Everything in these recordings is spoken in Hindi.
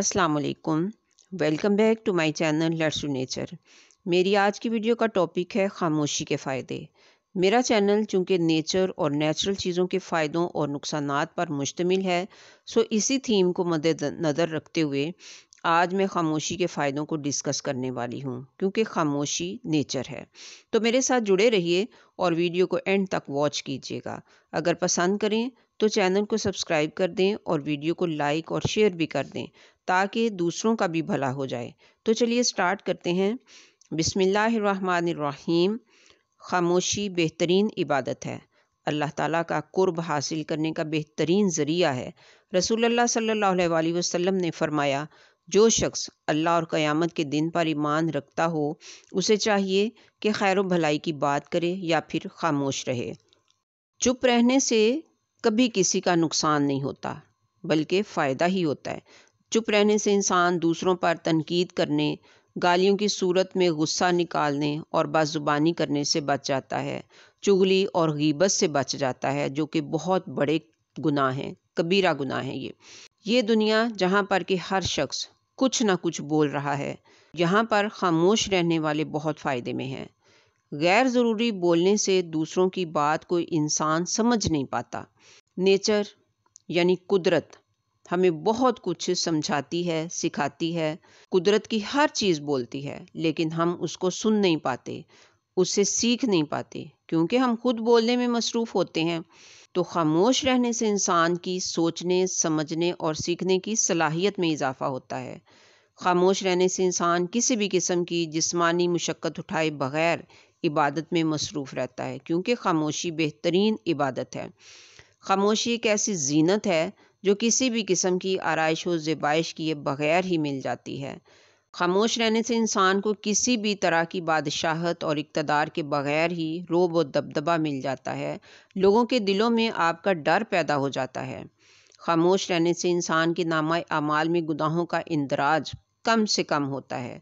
असलकुम welcome back to my channel लर्स टू नेचर मेरी आज की वीडियो का टॉपिक है खामोशी के फ़ायदे मेरा चैनल चूँकि नेचर और नेचुरल चीज़ों के फ़ायदों और नुकसान पर मुश्तमिल है सो इसी थीम को मद नज़र रखते हुए आज मैं खामोशी के फ़ायदों को डिस्कस करने वाली हूँ क्योंकि खामोशी नेचर है तो मेरे साथ जुड़े रहिए और वीडियो को एंड तक वॉच कीजिएगा अगर पसंद करें तो चैनल को सब्सक्राइब कर दें और वीडियो को लाइक और शेयर भी कर दें ताकि दूसरों का भी भला हो जाए तो चलिए स्टार्ट करते हैं बिसमीम खामोशी बेहतरीन इबादत है अल्लाह ताला का कुर्ब हासिल करने का बेहतरीन ज़रिया है रसूल सल्लल्लाहु अलैहि वसल्लम ने फरमाया जो शख्स अल्लाह और क़यामत के दिन पर ईमान रखता हो उसे चाहिए कि खैर भलाई की बात करे या फिर खामोश रहे चुप रहने से कभी किसी का नुकसान नहीं होता बल्कि फ़ायदा ही होता है चुप रहने से इंसान दूसरों पर तनकीद करने गालियों की सूरत में गुस्सा निकालने और बाज़ुबानी करने से बच जाता है चुगली और गीबत से बच जाता है जो कि बहुत बड़े गुनाह हैं कबीरा गुनाह हैं ये ये दुनिया जहाँ पर कि हर शख्स कुछ ना कुछ बोल रहा है यहाँ पर खामोश रहने वाले बहुत फ़ायदे में हैं गैर ज़रूरी बोलने से दूसरों की बात कोई इंसान समझ नहीं पाता नेचर यानी कुदरत हमें बहुत कुछ समझाती है सिखाती है कुदरत की हर चीज़ बोलती है लेकिन हम उसको सुन नहीं पाते उससे सीख नहीं पाते क्योंकि हम खुद बोलने में मसरूफ़ होते हैं तो खामोश रहने से इंसान की सोचने समझने और सीखने की सलाहियत में इजाफा होता है खामोश रहने से इंसान किसी भी किस्म की जिस्मानी मुशक्क़त उठाए बगैर इबादत में मसरूफ़ रहता है क्योंकि खामोशी बेहतरीन इबादत है खामोशी एक ऐसी जीनत है जो किसी भी किस्म की आरइश व ज़बाइश किए बग़ैर ही मिल जाती है खामोश रहने से इंसान को किसी भी तरह की बादशाहत और इकतदार के बग़ैर ही रोब व दबदबा मिल जाता है लोगों के दिलों में आपका डर पैदा हो जाता है खामोश रहने से इंसान के नामा अमाल में गुनाहों का इंदराज कम से कम होता है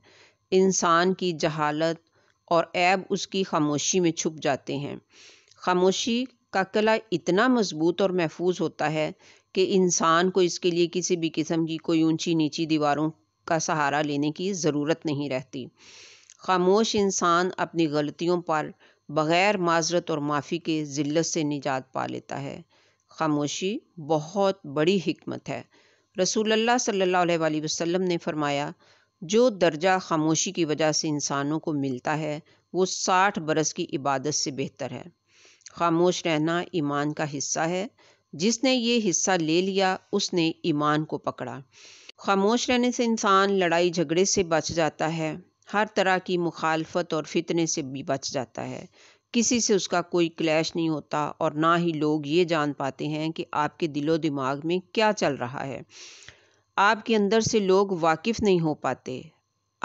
इंसान की जहालत और ऐब उसकी खामोशी में छुप जाते हैं खामोशी का कला इतना मजबूत और महफूज होता है कि इंसान को इसके लिए किसी भी किस्म की कोई ऊंची नीची दीवारों का सहारा लेने की ज़रूरत नहीं रहती खामोश इंसान अपनी गलतियों पर बग़ैर माजरत और माफ़ी के ज़िल्लत से निजात पा लेता है खामोशी बहुत बड़ी हमत है रसूल सल्ला अलैहि ने फरमाया जो दर्जा खामोशी की वजह से इंसानों को मिलता है वो साठ बरस की इबादत से बेहतर है खामोश रहना ईमान का हिस्सा है जिसने ये हिस्सा ले लिया उसने ईमान को पकड़ा खामोश रहने से इंसान लड़ाई झगड़े से बच जाता है हर तरह की मुखालफत और फितने से भी बच जाता है किसी से उसका कोई क्लैश नहीं होता और ना ही लोग ये जान पाते हैं कि आपके दिलो दिमाग में क्या चल रहा है आपके अंदर से लोग वाकिफ नहीं हो पाते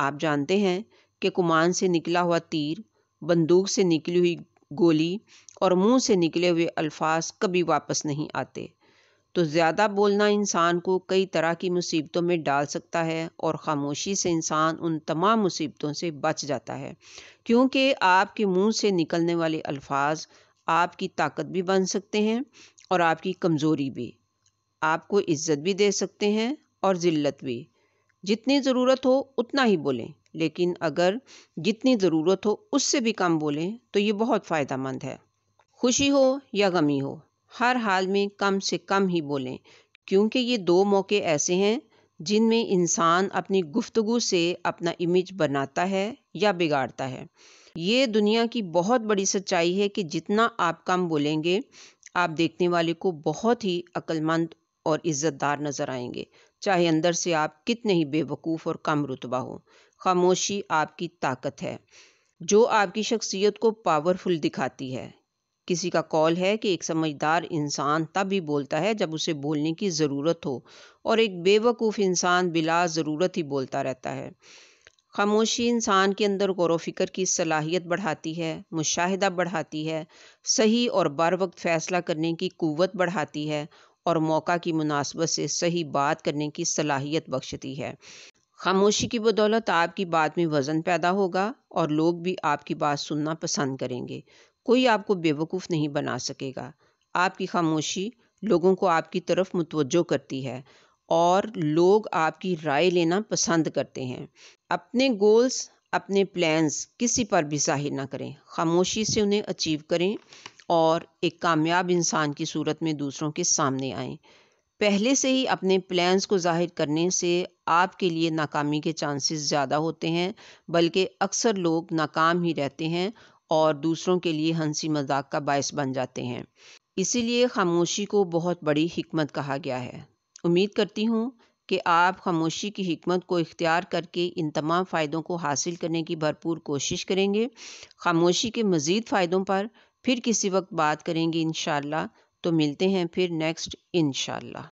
आप जानते हैं कि कुमान से निकला हुआ तीर बंदूक से निकली हुई गोली और मुंह से निकले हुए अल्फाज कभी वापस नहीं आते तो ज़्यादा बोलना इंसान को कई तरह की मुसीबतों में डाल सकता है और ख़ामोशी से इंसान उन तमाम मुसीबतों से बच जाता है क्योंकि आपके मुंह से निकलने वाले अल्फाज आपकी ताकत भी बन सकते हैं और आपकी कमज़ोरी भी आपको इज़्ज़त भी दे सकते हैं और ज़िल्लत भी जितनी ज़रूरत हो उतना ही बोलें लेकिन अगर जितनी ज़रूरत हो उससे भी कम बोलें तो ये बहुत मंद है खुशी हो या गमी हो हर हाल में कम से कम ही बोलें क्योंकि ये दो मौके ऐसे हैं जिनमें इंसान अपनी गुफ्तगु से अपना इमेज बनाता है या बिगाड़ता है ये दुनिया की बहुत बड़ी सच्चाई है कि जितना आप कम बोलेंगे आप देखने वाले को बहुत ही अक्लमंद और इज़्ज़तदार नज़र आएंगे चाहे अंदर से आप कितने ही बेवकूफ़ और कम रुतबा हो खामोशी आपकी ताकत है जो आपकी शख्सियत को पावरफुल दिखाती है किसी का कॉल है कि एक समझदार इंसान तब ही बोलता है जब उसे बोलने की ज़रूरत हो और एक बेवकूफ़ इंसान बिला ज़रूरत ही बोलता रहता है खामोशी इंसान के अंदर गौर फिक्र की सलाहियत बढ़ाती है मुशाहिदा बढ़ाती है सही और बर वक्त फ़ैसला करने की क़वत बढ़ाती है और मौका की मुनासबत से सही बात करने की सलाहियत बख्शती है खामोशी की बदौलत आपकी बात में वज़न पैदा होगा और लोग भी आपकी बात सुनना पसंद करेंगे कोई आपको बेवकूफ़ नहीं बना सकेगा आपकी खामोशी लोगों को आपकी तरफ मुतवजो करती है और लोग आपकी राय लेना पसंद करते हैं अपने गोल्स अपने प्लान्स किसी पर भी जाहिर ना करें खामोशी से उन्हें अचीव करें और एक कामयाब इंसान की सूरत में दूसरों के सामने आएं पहले से ही अपने प्लान्स को जाहिर करने से आपके लिए नाकामी के चांसेस ज़्यादा होते हैं बल्कि अक्सर लोग नाकाम ही रहते हैं और दूसरों के लिए हंसी मजाक का बायस बन जाते हैं इसीलिए खामोशी को बहुत बड़ी हिकमत कहा गया है उम्मीद करती हूँ कि आप खामोशी की हमत को इख्तियार करके इन तमाम फ़ायदों को हासिल करने की भरपूर कोशिश करेंगे खामोशी के मज़ीद फ़ायदों पर फिर किसी वक्त बात करेंगे इन तो मिलते हैं फिर नेक्स्ट इन